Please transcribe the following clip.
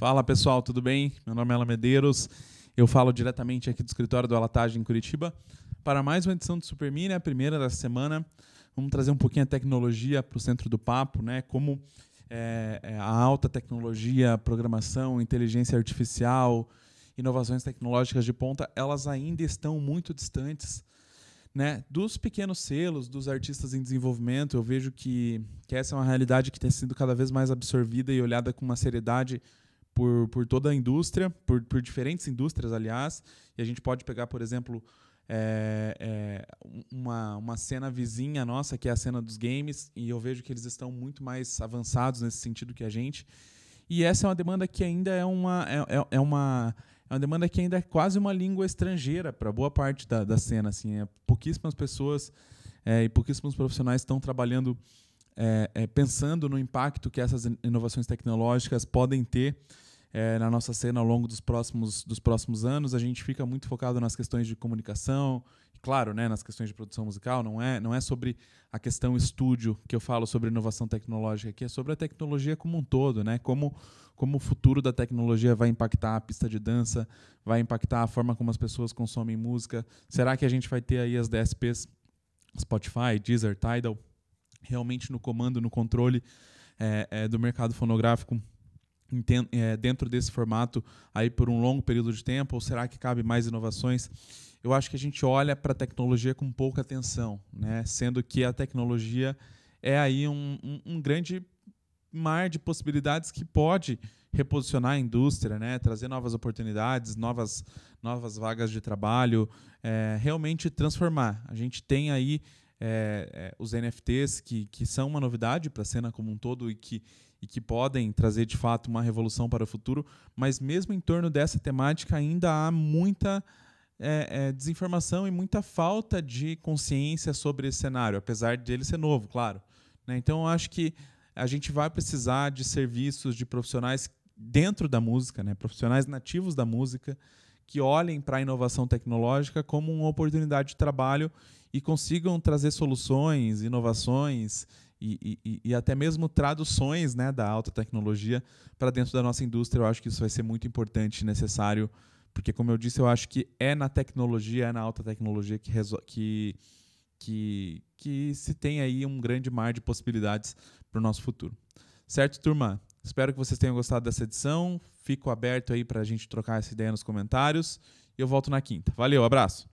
Fala pessoal, tudo bem? Meu nome é Ela Medeiros, eu falo diretamente aqui do escritório do Alatage em Curitiba para mais uma edição do Super Mini, né? a primeira da semana. Vamos trazer um pouquinho a tecnologia para o centro do papo, né? Como é, é, a alta tecnologia, programação, inteligência artificial, inovações tecnológicas de ponta, elas ainda estão muito distantes né, dos pequenos selos, dos artistas em desenvolvimento. Eu vejo que, que essa é uma realidade que tem sido cada vez mais absorvida e olhada com uma seriedade por, por toda a indústria, por, por diferentes indústrias, aliás. E a gente pode pegar, por exemplo, é, é, uma, uma cena vizinha nossa, que é a cena dos games, e eu vejo que eles estão muito mais avançados nesse sentido que a gente. E essa é uma demanda que ainda é uma, é, é, é uma, é uma demanda que ainda é quase uma língua estrangeira para boa parte da, da cena. Assim, é, pouquíssimas pessoas é, e pouquíssimos profissionais estão trabalhando, é, pensando no impacto que essas inovações tecnológicas podem ter é, na nossa cena ao longo dos próximos, dos próximos anos. A gente fica muito focado nas questões de comunicação, e claro, né, nas questões de produção musical. Não é, não é sobre a questão estúdio que eu falo sobre inovação tecnológica aqui, é sobre a tecnologia como um todo, né? Como, como o futuro da tecnologia vai impactar a pista de dança, vai impactar a forma como as pessoas consomem música. Será que a gente vai ter aí as DSPs Spotify, Deezer, Tidal realmente no comando, no controle é, é, do mercado fonográfico é, dentro desse formato aí por um longo período de tempo? Ou será que cabe mais inovações? Eu acho que a gente olha para a tecnologia com pouca atenção, né? sendo que a tecnologia é aí um, um, um grande mar de possibilidades que pode reposicionar a indústria, né? trazer novas oportunidades, novas, novas vagas de trabalho, é, realmente transformar. A gente tem aí é, é, os NFTs, que, que são uma novidade para a cena como um todo e que, e que podem trazer de fato uma revolução para o futuro, mas mesmo em torno dessa temática ainda há muita é, é desinformação e muita falta de consciência sobre esse cenário, apesar dele ser novo, claro. Né? Então eu acho que a gente vai precisar de serviços de profissionais dentro da música, né? profissionais nativos da música, que olhem para a inovação tecnológica como uma oportunidade de trabalho e consigam trazer soluções, inovações e, e, e até mesmo traduções né, da alta tecnologia para dentro da nossa indústria. Eu acho que isso vai ser muito importante, e necessário, porque, como eu disse, eu acho que é na tecnologia, é na alta tecnologia que, que, que, que se tem aí um grande mar de possibilidades para o nosso futuro. Certo, turma? Espero que vocês tenham gostado dessa edição. Fico aberto aí para a gente trocar essa ideia nos comentários. E eu volto na quinta. Valeu, abraço!